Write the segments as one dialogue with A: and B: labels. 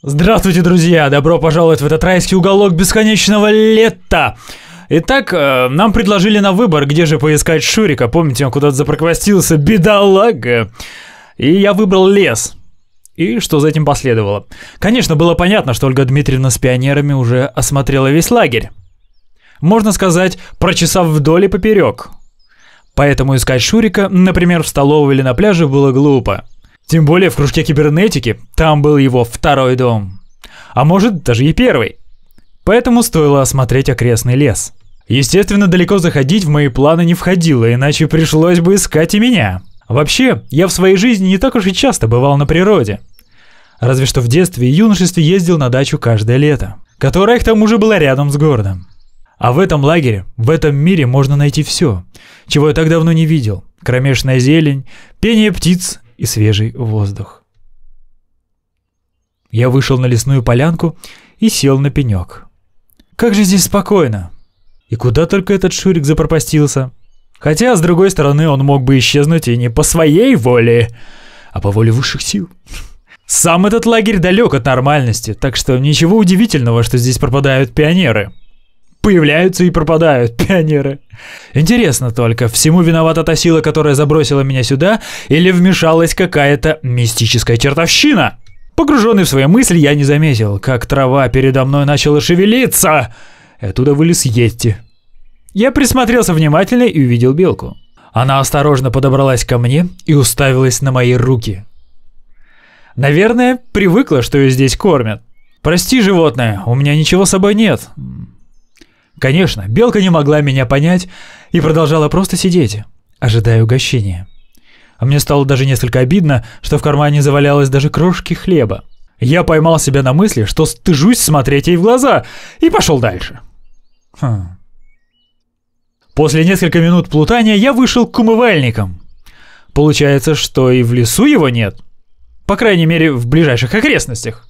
A: Здравствуйте, друзья! Добро пожаловать в этот райский уголок бесконечного лета! Итак, э, нам предложили на выбор, где же поискать Шурика. Помните, он куда-то запроквастился, бедолага! И я выбрал лес. И что за этим последовало? Конечно, было понятно, что Ольга Дмитриевна с пионерами уже осмотрела весь лагерь. Можно сказать, прочесав вдоль и поперек. Поэтому искать Шурика, например, в столовой или на пляже было глупо. Тем более в кружке кибернетики там был его второй дом. А может, даже и первый. Поэтому стоило осмотреть окрестный лес. Естественно, далеко заходить в мои планы не входило, иначе пришлось бы искать и меня. Вообще, я в своей жизни не так уж и часто бывал на природе. Разве что в детстве и юношестве ездил на дачу каждое лето, которая к тому же была рядом с городом. А в этом лагере, в этом мире можно найти все, чего я так давно не видел. Кромешная зелень, пение птиц, и свежий воздух. Я вышел на лесную полянку и сел на пенек. Как же здесь спокойно! И куда только этот Шурик запропастился? Хотя, с другой стороны, он мог бы исчезнуть и не по своей воле, а по воле высших сил. Сам этот лагерь далек от нормальности, так что ничего удивительного, что здесь пропадают пионеры появляются и пропадают пионеры. Интересно только, всему виновата та сила, которая забросила меня сюда, или вмешалась какая-то мистическая чертовщина? Погруженный в свои мысли, я не заметил, как трава передо мной начала шевелиться. И оттуда вылез Йетти. Я присмотрелся внимательно и увидел белку. Она осторожно подобралась ко мне и уставилась на мои руки. Наверное, привыкла, что ее здесь кормят. «Прости, животное, у меня ничего с собой нет. Конечно, белка не могла меня понять и продолжала просто сидеть, ожидая угощения. А мне стало даже несколько обидно, что в кармане завалялось даже крошки хлеба. Я поймал себя на мысли, что стыжусь смотреть ей в глаза, и пошел дальше. Хм. После нескольких минут плутания я вышел к умывальникам. Получается, что и в лесу его нет. По крайней мере, в ближайших окрестностях.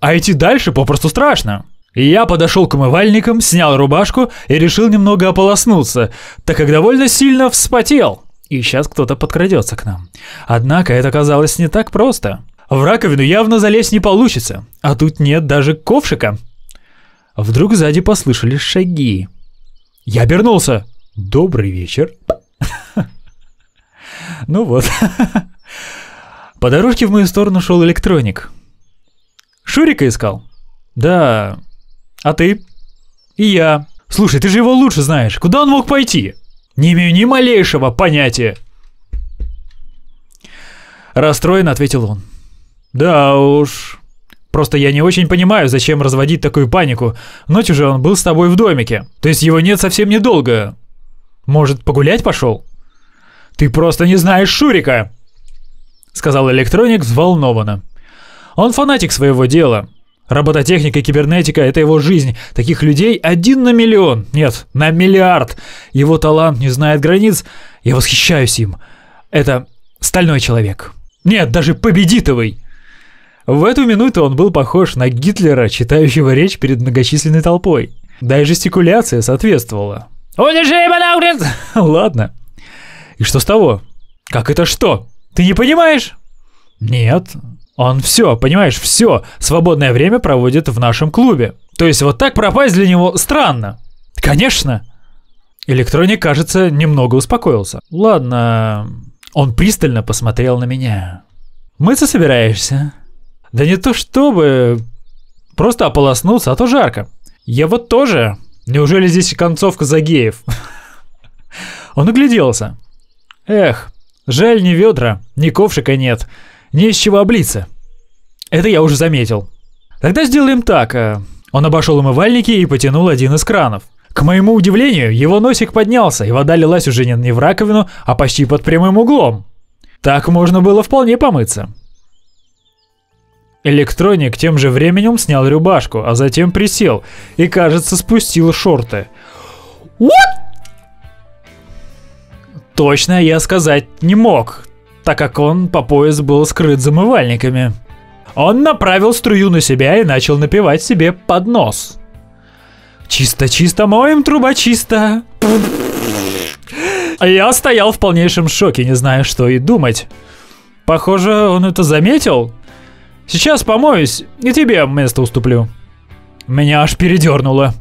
A: А идти дальше попросту страшно. Я подошел к умывальникам, снял рубашку и решил немного ополоснуться, так как довольно сильно вспотел. И сейчас кто-то подкрадется к нам. Однако это казалось не так просто. В раковину явно залезть не получится, а тут нет даже ковшика. Вдруг сзади послышались шаги. Я обернулся. Добрый вечер. Ну вот. По дорожке в мою сторону шел электроник. Шурика искал? Да, а ты? И я. Слушай, ты же его лучше знаешь. Куда он мог пойти? Не имею ни малейшего понятия. Расстроенно ответил он. Да уж. Просто я не очень понимаю, зачем разводить такую панику. Ночью же он был с тобой в домике. То есть его нет совсем недолго. Может, погулять пошел? Ты просто не знаешь Шурика, сказал электроник взволнованно. Он фанатик своего дела. Робототехника и кибернетика – это его жизнь. Таких людей один на миллион. Нет, на миллиард. Его талант не знает границ. Я восхищаюсь им. Это стальной человек. Нет, даже победитовый. В эту минуту он был похож на Гитлера, читающего речь перед многочисленной толпой. Да и жестикуляция соответствовала. Ладно. И что с того? Как это что? Ты не понимаешь? Нет. Он все, понимаешь, все свободное время проводит в нашем клубе. То есть вот так пропасть для него странно. Конечно. Электроник, кажется, немного успокоился. Ладно. Он пристально посмотрел на меня. Мыться собираешься? Да не то чтобы. Просто ополоснуться, а то жарко. Я вот тоже. Неужели здесь концовка за геев? Он огляделся. Эх, жаль ни ведра, ни ковшика нет. Не из чего облиться. Это я уже заметил. Тогда сделаем так. Э. Он обошел умывальники и потянул один из кранов. К моему удивлению, его носик поднялся, и вода лилась уже не в раковину, а почти под прямым углом. Так можно было вполне помыться. Электроник тем же временем снял рубашку, а затем присел и, кажется, спустил шорты. What? Точно я сказать не мог, так как он по пояс был скрыт замывальниками. Он направил струю на себя и начал напевать себе под нос. «Чисто-чисто моем труба чисто!» Я стоял в полнейшем шоке, не зная, что и думать. Похоже, он это заметил. Сейчас помоюсь, и тебе место уступлю. Меня аж передернуло.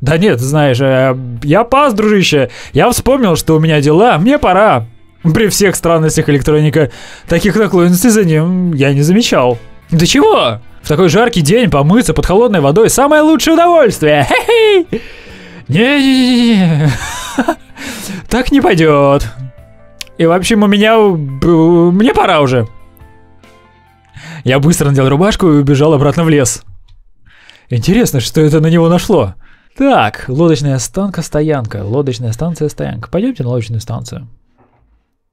A: Да нет, знаешь, э, я пас, дружище. Я вспомнил, что у меня дела, мне пора. При всех странностях электроника таких наклонностей за ним я не замечал. Да чего? В такой жаркий день помыться под холодной водой самое лучшее удовольствие. хе не Не-не-не. Так не пойдет. И в общем, у меня... Мне пора уже. Я быстро надел рубашку и убежал обратно в лес. Интересно, что это на него нашло. Так, лодочная станка, стоянка. Лодочная станция, стоянка. Пойдемте на лодочную станцию.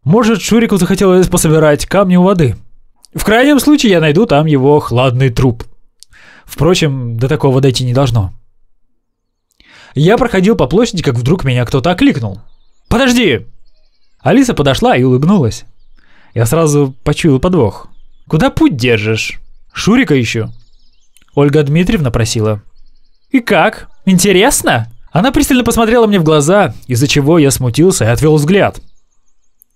A: Может, Шурику захотелось пособирать камни у воды. В крайнем случае я найду там его хладный труп. Впрочем, до такого дойти не должно. Я проходил по площади, как вдруг меня кто-то окликнул. «Подожди!» Алиса подошла и улыбнулась. Я сразу почуял подвох. «Куда путь держишь?» «Шурика ищу». Ольга Дмитриевна просила. «И как? Интересно?» Она пристально посмотрела мне в глаза, из-за чего я смутился и отвел взгляд –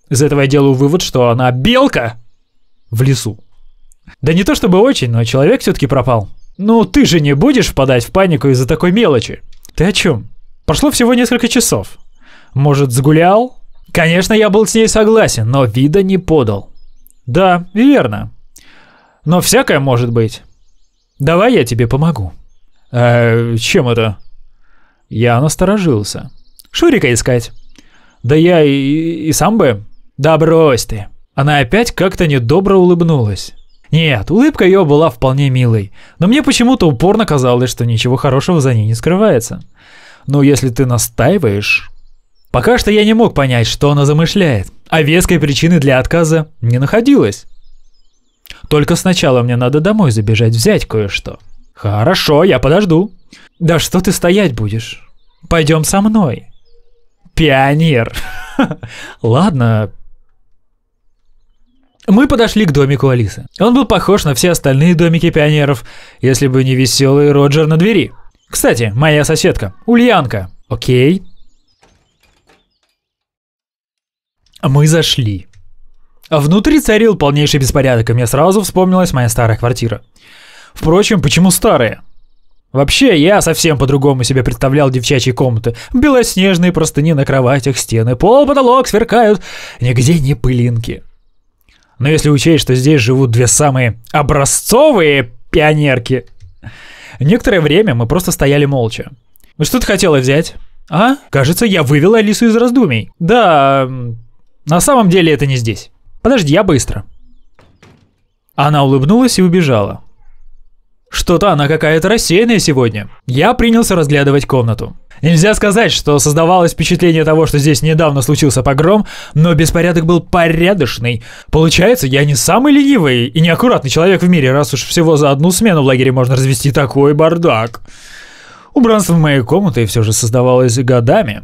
A: из этого я делаю вывод, что она белка в лесу. Да не то чтобы очень, но человек все-таки пропал. Ну ты же не будешь впадать в панику из-за такой мелочи. Ты о чем? Прошло всего несколько часов. Может, сгулял? Конечно, я был с ней согласен, но вида не подал. Да, верно. Но всякое может быть. Давай я тебе помогу. Э, чем это? Я насторожился. Шурика искать. Да я и, и сам бы. «Да брось ты!» Она опять как-то недобро улыбнулась. Нет, улыбка ее была вполне милой, но мне почему-то упорно казалось, что ничего хорошего за ней не скрывается. Но если ты настаиваешь... Пока что я не мог понять, что она замышляет, а веской причины для отказа не находилось. Только сначала мне надо домой забежать взять кое-что. Хорошо, я подожду. Да что ты стоять будешь? Пойдем со мной. Пионер. Ладно, мы подошли к домику Алисы. Он был похож на все остальные домики пионеров, если бы не веселый Роджер на двери. Кстати, моя соседка, Ульянка. Окей. Мы зашли. Внутри царил полнейший беспорядок, и мне сразу вспомнилась моя старая квартира. Впрочем, почему старая? Вообще, я совсем по-другому себе представлял девчачьи комнаты. Белоснежные простыни на кроватях, стены, пол, потолок сверкают. Нигде не пылинки. Но если учесть, что здесь живут две самые образцовые пионерки, некоторое время мы просто стояли молча. Ну что ты хотела взять? А? Кажется, я вывела Алису из раздумий. Да, на самом деле это не здесь. Подожди, я быстро. Она улыбнулась и убежала. Что-то она какая-то рассеянная сегодня. Я принялся разглядывать комнату. Нельзя сказать, что создавалось впечатление того, что здесь недавно случился погром, но беспорядок был порядочный. Получается, я не самый ленивый и неаккуратный человек в мире, раз уж всего за одну смену в лагере можно развести такой бардак. Убранство в моей комнате все же создавалось годами.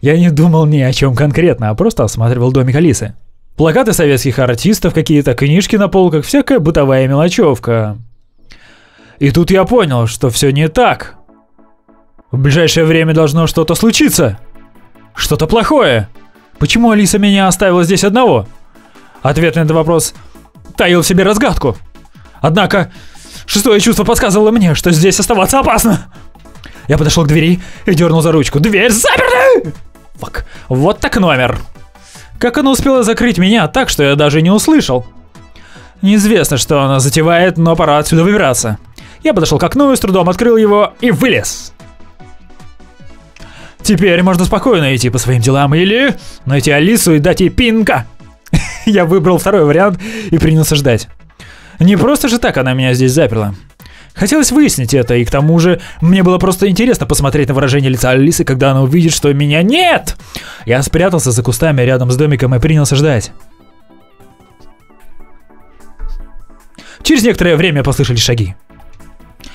A: Я не думал ни о чем конкретно, а просто осматривал домик Алисы. Плакаты советских артистов, какие-то книжки на полках, всякая бытовая мелочевка. И тут я понял, что все не так. В ближайшее время должно что-то случиться. Что-то плохое. Почему Алиса меня оставила здесь одного? Ответ на этот вопрос таил в себе разгадку. Однако, шестое чувство подсказывало мне, что здесь оставаться опасно. Я подошел к двери и дернул за ручку. Дверь заперта! Фак. Вот так номер. Как она успела закрыть меня так, что я даже не услышал? Неизвестно, что она затевает, но пора отсюда выбираться. Я подошел к окну и с трудом открыл его и вылез. Теперь можно спокойно идти по своим делам или найти Алису и дать ей пинка. Я выбрал второй вариант и принялся ждать. Не просто же так она меня здесь заперла. Хотелось выяснить это, и к тому же мне было просто интересно посмотреть на выражение лица Алисы, когда она увидит, что меня нет. Я спрятался за кустами рядом с домиком и принялся ждать. Через некоторое время послышались шаги.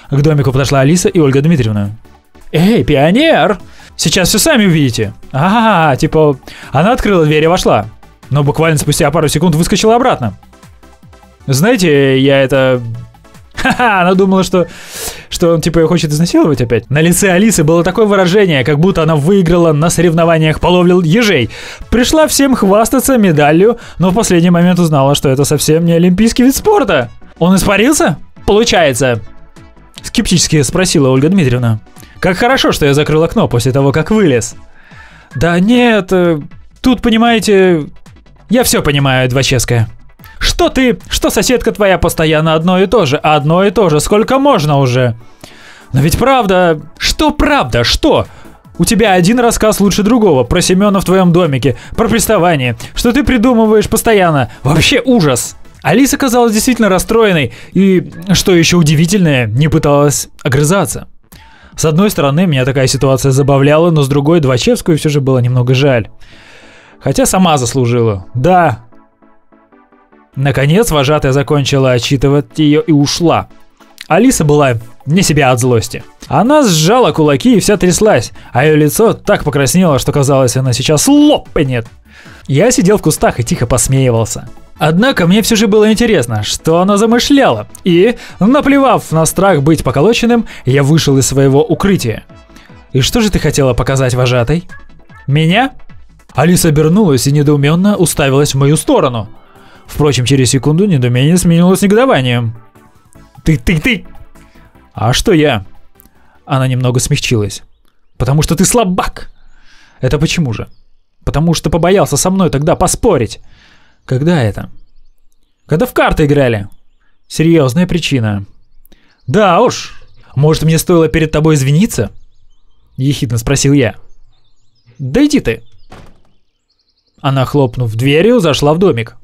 A: К домику подошла Алиса и Ольга Дмитриевна. «Эй, пионер!» Сейчас все сами увидите. Ага, типа, она открыла дверь и вошла. Но буквально спустя пару секунд выскочила обратно. Знаете, я это... Ха-ха, она думала, что, что он типа ее хочет изнасиловать опять. На лице Алисы было такое выражение, как будто она выиграла на соревнованиях по ежей. Пришла всем хвастаться медалью, но в последний момент узнала, что это совсем не олимпийский вид спорта. Он испарился? Получается. Скептически спросила Ольга Дмитриевна. Как хорошо, что я закрыл окно после того, как вылез. Да нет, э, тут, понимаете, я все понимаю, Дваческая. Что ты, что соседка твоя постоянно одно и то же, одно и то же, сколько можно уже? Но ведь правда, что правда, что? У тебя один рассказ лучше другого, про Семена в твоем домике, про приставание, что ты придумываешь постоянно, вообще ужас. Алиса казалась действительно расстроенной и, что еще удивительное, не пыталась огрызаться. С одной стороны, меня такая ситуация забавляла, но с другой Двачевскую все же было немного жаль. Хотя сама заслужила. Да. Наконец, вожатая закончила отчитывать ее и ушла. Алиса была не себя от злости. Она сжала кулаки и вся тряслась, а ее лицо так покраснело, что казалось, она сейчас лопнет. Я сидел в кустах и тихо посмеивался. Однако мне все же было интересно, что она замышляла, и, наплевав на страх быть поколоченным, я вышел из своего укрытия. «И что же ты хотела показать вожатой?» «Меня?» Алиса обернулась и недоуменно уставилась в мою сторону. Впрочем, через секунду недоумение сменилось негодованием. «Ты, ты, ты!» «А что я?» Она немного смягчилась. «Потому что ты слабак!» «Это почему же?» «Потому что побоялся со мной тогда поспорить!» Когда это? Когда в карты играли. Серьезная причина. Да уж. Может, мне стоило перед тобой извиниться? Ехидно спросил я. Да иди ты. Она, хлопнув дверью, зашла в домик.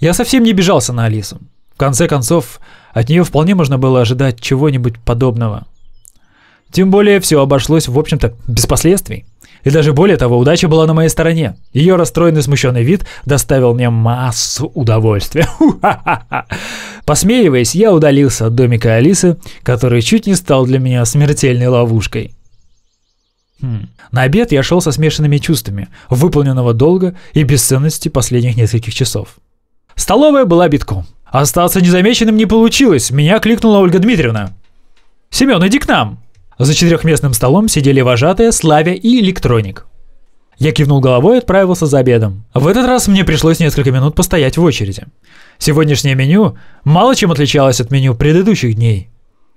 A: Я совсем не бежался на Алису. В конце концов, от нее вполне можно было ожидать чего-нибудь подобного. Тем более все обошлось, в общем-то, без последствий. И даже более того, удача была на моей стороне. Ее расстроенный смущенный вид доставил мне массу удовольствия. Посмеиваясь, я удалился от домика Алисы, который чуть не стал для меня смертельной ловушкой. Хм. На обед я шел со смешанными чувствами, выполненного долга и бесценности последних нескольких часов. Столовая была битком. Остаться незамеченным не получилось, меня кликнула Ольга Дмитриевна. «Семен, иди к нам!» За четырехместным столом сидели вожатые Славя и Электроник. Я кивнул головой и отправился за обедом. В этот раз мне пришлось несколько минут постоять в очереди. Сегодняшнее меню мало чем отличалось от меню предыдущих дней.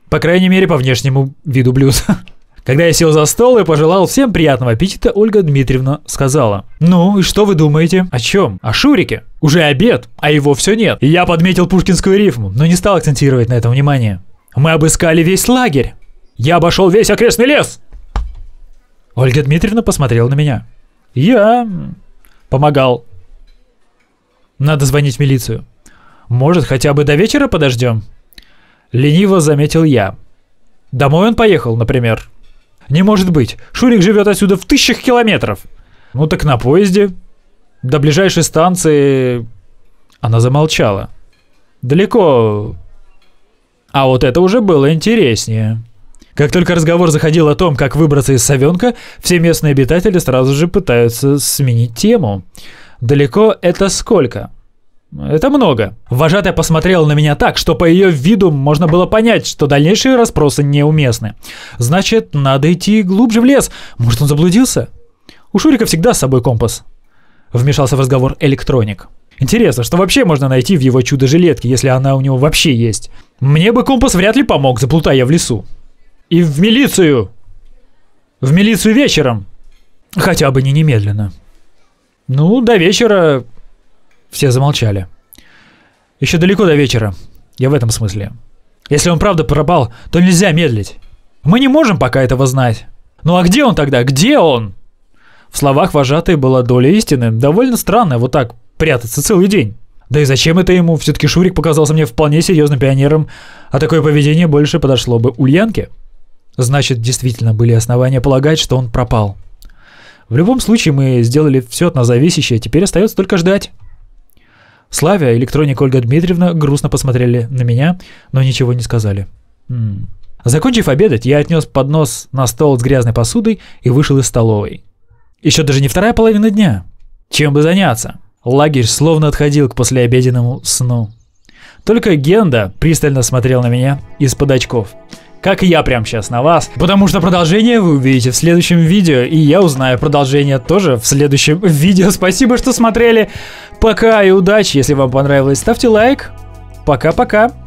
A: По крайней мере, по внешнему виду блюд. Когда я сел за стол и пожелал всем приятного аппетита, Ольга Дмитриевна сказала. «Ну, и что вы думаете? О чем? О Шурике? Уже обед, а его все нет». И я подметил пушкинскую рифму, но не стал акцентировать на этом внимание. «Мы обыскали весь лагерь. Я обошел весь окрестный лес!» Ольга Дмитриевна посмотрела на меня. «Я... помогал». «Надо звонить в милицию. Может, хотя бы до вечера подождем?» Лениво заметил я. «Домой он поехал, например». «Не может быть! Шурик живет отсюда в тысячах километров!» «Ну так на поезде. До ближайшей станции...» Она замолчала. «Далеко...» А вот это уже было интереснее. Как только разговор заходил о том, как выбраться из совенка, все местные обитатели сразу же пытаются сменить тему. «Далеко это сколько?» Это много. Вожатая посмотрела на меня так, что по ее виду можно было понять, что дальнейшие расспросы неуместны. Значит, надо идти глубже в лес. Может, он заблудился? У Шурика всегда с собой компас. Вмешался в разговор электроник. Интересно, что вообще можно найти в его чудо-жилетке, если она у него вообще есть? Мне бы компас вряд ли помог, заплутая в лесу и в милицию. В милицию вечером. Хотя бы не немедленно. Ну, до вечера все замолчали. Еще далеко до вечера. Я в этом смысле. Если он правда пропал, то нельзя медлить. Мы не можем пока этого знать. Ну а где он тогда? Где он? В словах вожатой была доля истины. Довольно странно вот так прятаться целый день. Да и зачем это ему? Все-таки Шурик показался мне вполне серьезным пионером, а такое поведение больше подошло бы Ульянке значит, действительно были основания полагать, что он пропал. В любом случае, мы сделали все от нас зависящее, теперь остается только ждать. Славя и электроник Ольга Дмитриевна грустно посмотрели на меня, но ничего не сказали. М -м. Закончив обедать, я отнес поднос на стол с грязной посудой и вышел из столовой. Еще даже не вторая половина дня. Чем бы заняться? Лагерь словно отходил к послеобеденному сну. Только Генда пристально смотрел на меня из-под очков как и я прямо сейчас на вас, потому что продолжение вы увидите в следующем видео, и я узнаю продолжение тоже в следующем видео. Спасибо, что смотрели. Пока и удачи. Если вам понравилось, ставьте лайк. Пока-пока.